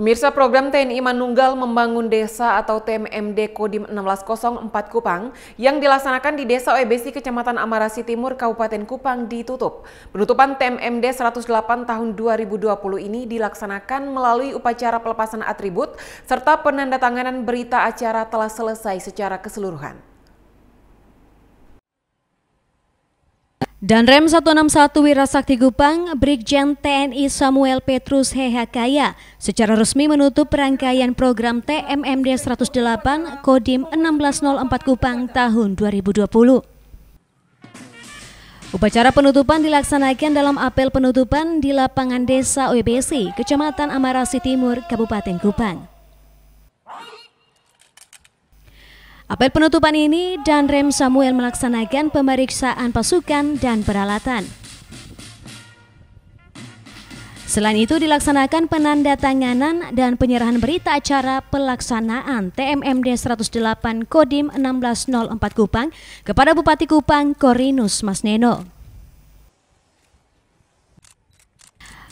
Pemirsa program TNI Manunggal Membangun Desa atau TMMD Kodim 1604 Kupang yang dilaksanakan di Desa OEBC Kecamatan Amarasi Timur Kabupaten Kupang ditutup. Penutupan TMMD 108 tahun 2020 ini dilaksanakan melalui upacara pelepasan atribut serta penandatanganan berita acara telah selesai secara keseluruhan. Dan Rem 161 Wirasakti Gupang, Brigjen TNI Samuel Petrus Hehakaya secara resmi menutup rangkaian program TMMD 108 Kodim 1604 Kupang tahun 2020. Upacara penutupan dilaksanakan dalam apel penutupan di lapangan desa OBC, Kecamatan Amarasi Timur, Kabupaten Kupang. Apel penutupan ini, dan Rem Samuel melaksanakan pemeriksaan pasukan dan peralatan. Selain itu dilaksanakan penandatanganan dan penyerahan berita acara pelaksanaan TMMD 108 Kodim 1604 Kupang kepada Bupati Kupang Korinus Masneno.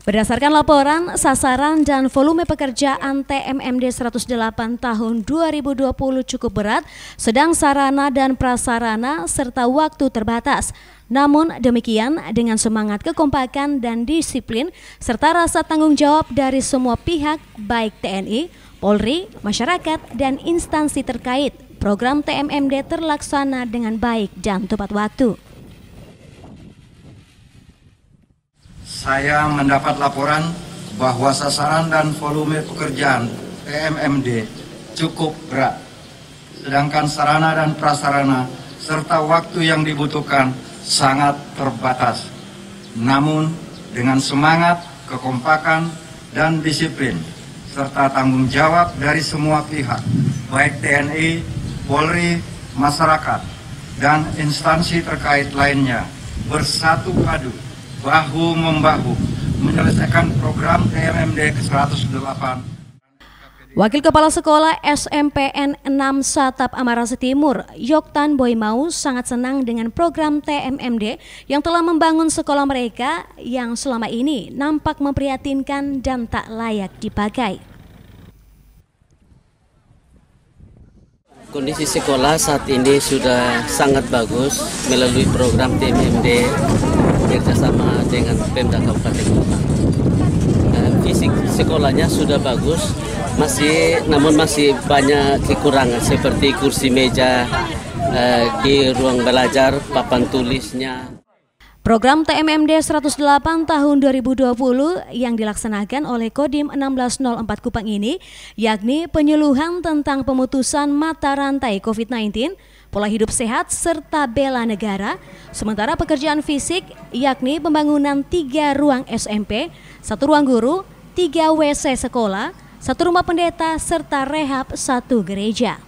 Berdasarkan laporan sasaran dan volume pekerjaan TMMD 108 tahun 2020 cukup berat, sedang sarana dan prasarana serta waktu terbatas. Namun demikian, dengan semangat kekompakan dan disiplin, serta rasa tanggung jawab dari semua pihak, baik TNI, Polri, masyarakat, dan instansi terkait, program TMMD terlaksana dengan baik dan tepat waktu. saya mendapat laporan bahwa sasaran dan volume pekerjaan PMMD cukup berat. Sedangkan sarana dan prasarana serta waktu yang dibutuhkan sangat terbatas. Namun dengan semangat, kekompakan, dan disiplin, serta tanggung jawab dari semua pihak, baik TNI, Polri, masyarakat, dan instansi terkait lainnya bersatu padu bahu membahu menyelesaikan program TMMD ke-108 Wakil Kepala Sekolah SMPN 6 Satap Amarasa Timur, Yoktan Boymau sangat senang dengan program TMMD yang telah membangun sekolah mereka yang selama ini nampak memprihatinkan dan tak layak dipakai. Kondisi sekolah saat ini sudah sangat bagus melalui program TMMD sama dengan Pemda Kabupaten Kupang. Eh, fisik sekolahnya sudah bagus, masih namun masih banyak kekurangan seperti kursi meja, eh, di ruang belajar, papan tulisnya. Program TMMD 108 tahun 2020 yang dilaksanakan oleh Kodim 1604 Kupang ini yakni penyuluhan tentang pemutusan mata rantai COVID-19, pola hidup sehat serta bela negara, sementara pekerjaan fisik yakni pembangunan tiga ruang SMP, satu ruang guru, tiga WC sekolah, satu rumah pendeta serta rehab satu gereja.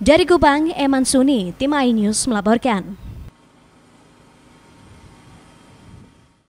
Dari Kupang, Eman Suni, Tim iNews melaporkan.